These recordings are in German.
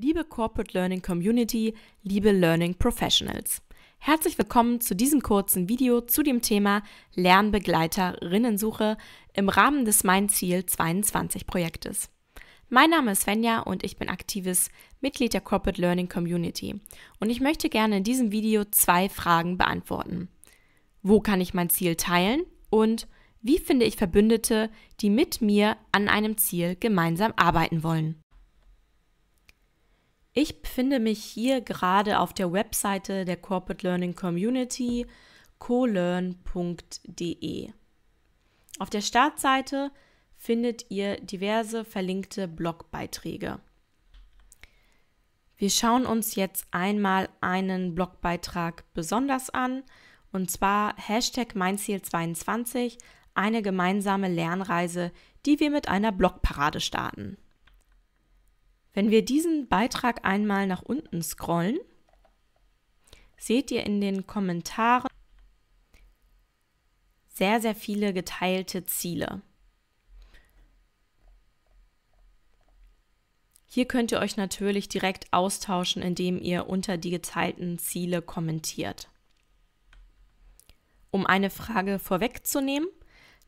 Liebe Corporate Learning Community, liebe Learning Professionals. Herzlich willkommen zu diesem kurzen Video zu dem Thema Lernbegleiterinnensuche im Rahmen des Mein Ziel 22 Projektes. Mein Name ist Svenja und ich bin aktives Mitglied der Corporate Learning Community und ich möchte gerne in diesem Video zwei Fragen beantworten. Wo kann ich mein Ziel teilen und wie finde ich Verbündete, die mit mir an einem Ziel gemeinsam arbeiten wollen? Ich befinde mich hier gerade auf der Webseite der Corporate Learning Community colearn.de. Auf der Startseite findet ihr diverse verlinkte Blogbeiträge. Wir schauen uns jetzt einmal einen Blogbeitrag besonders an, und zwar Hashtag Meinziel22, eine gemeinsame Lernreise, die wir mit einer Blogparade starten. Wenn wir diesen Beitrag einmal nach unten scrollen, seht ihr in den Kommentaren sehr, sehr viele geteilte Ziele. Hier könnt ihr euch natürlich direkt austauschen, indem ihr unter die geteilten Ziele kommentiert. Um eine Frage vorwegzunehmen,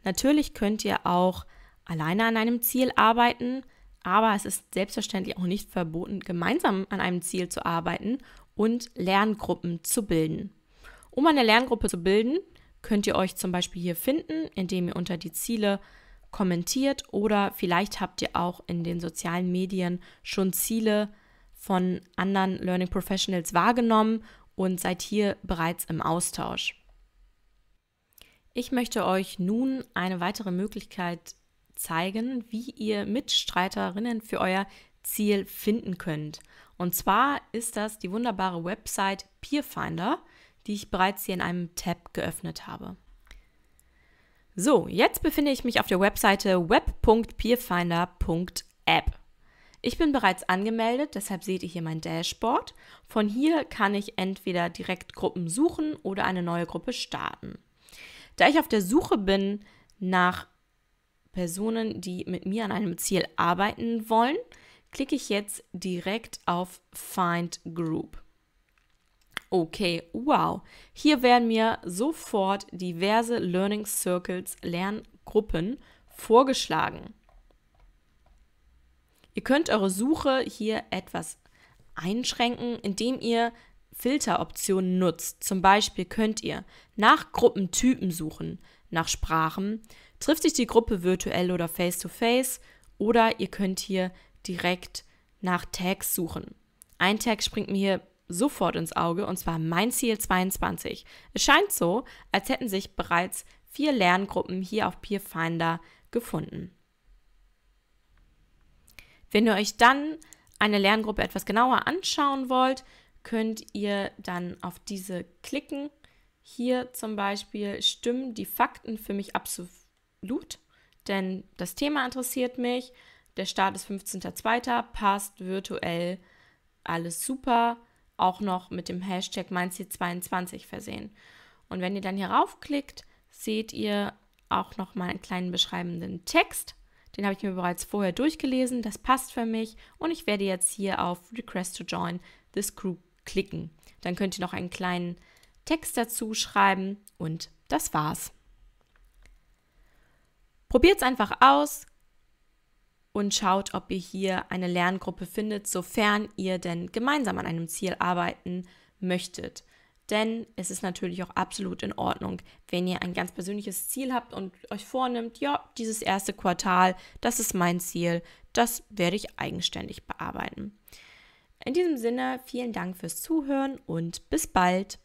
natürlich könnt ihr auch alleine an einem Ziel arbeiten, aber es ist selbstverständlich auch nicht verboten, gemeinsam an einem Ziel zu arbeiten und Lerngruppen zu bilden. Um eine Lerngruppe zu bilden, könnt ihr euch zum Beispiel hier finden, indem ihr unter die Ziele kommentiert oder vielleicht habt ihr auch in den sozialen Medien schon Ziele von anderen Learning Professionals wahrgenommen und seid hier bereits im Austausch. Ich möchte euch nun eine weitere Möglichkeit zeigen, wie ihr Mitstreiterinnen für euer Ziel finden könnt. Und zwar ist das die wunderbare Website Peerfinder, die ich bereits hier in einem Tab geöffnet habe. So, jetzt befinde ich mich auf der Webseite web.peerfinder.app. Ich bin bereits angemeldet, deshalb seht ihr hier mein Dashboard. Von hier kann ich entweder direkt Gruppen suchen oder eine neue Gruppe starten. Da ich auf der Suche bin nach Personen, die mit mir an einem Ziel arbeiten wollen, klicke ich jetzt direkt auf Find Group. Okay, wow. Hier werden mir sofort diverse Learning Circles, Lerngruppen vorgeschlagen. Ihr könnt eure Suche hier etwas einschränken, indem ihr Filteroptionen nutzt. Zum Beispiel könnt ihr nach Gruppentypen suchen, nach Sprachen, trifft sich die Gruppe virtuell oder face-to-face -face, oder ihr könnt hier direkt nach Tags suchen. Ein Tag springt mir hier sofort ins Auge und zwar mein Ziel 22. Es scheint so, als hätten sich bereits vier Lerngruppen hier auf Peerfinder gefunden. Wenn ihr euch dann eine Lerngruppe etwas genauer anschauen wollt, könnt ihr dann auf diese klicken hier zum Beispiel stimmen die Fakten für mich absolut, denn das Thema interessiert mich. Der Start ist 15.02. passt virtuell alles super, auch noch mit dem Hashtag MeinZiel22 versehen. Und wenn ihr dann hier raufklickt, seht ihr auch noch mal einen kleinen beschreibenden Text. Den habe ich mir bereits vorher durchgelesen, das passt für mich und ich werde jetzt hier auf Request to Join this Group klicken. Dann könnt ihr noch einen kleinen Text dazu schreiben und das war's. Probiert es einfach aus und schaut, ob ihr hier eine Lerngruppe findet, sofern ihr denn gemeinsam an einem Ziel arbeiten möchtet. Denn es ist natürlich auch absolut in Ordnung, wenn ihr ein ganz persönliches Ziel habt und euch vornimmt, ja, dieses erste Quartal, das ist mein Ziel, das werde ich eigenständig bearbeiten. In diesem Sinne, vielen Dank fürs Zuhören und bis bald.